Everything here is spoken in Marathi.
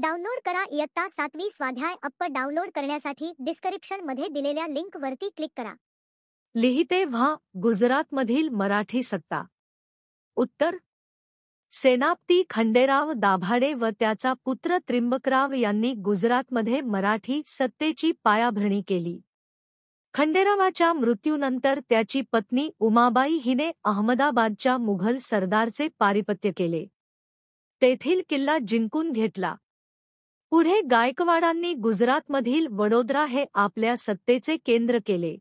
डाउनलोड करा इयत्ता सातवी स्वाध्याय अप्प डाउनलोड करण्यासाठी डिस्क्रिप्शन मध्ये दिलेल्या लिंक वरती क्लिक करा लिहिते व्हा गुजरातमधील मराठी सत्ता उत्तर सेनापती खंडेराव दाभाडे व त्याचा पुत्र त्रिंबकराव यांनी गुजरातमध्ये मराठी सत्तेची पायाभरणी केली खंडेरावाच्या मृत्यूनंतर त्याची पत्नी उमाबाई हिने अहमदाबादच्या मुघल सरदारचे पारिपत्य केले तेथील किल्ला जिंकून घेतला पुढे गायकवाडांनी गुजरातमधील वडोदरा हे आपल्या सत्तेचे केंद्र केले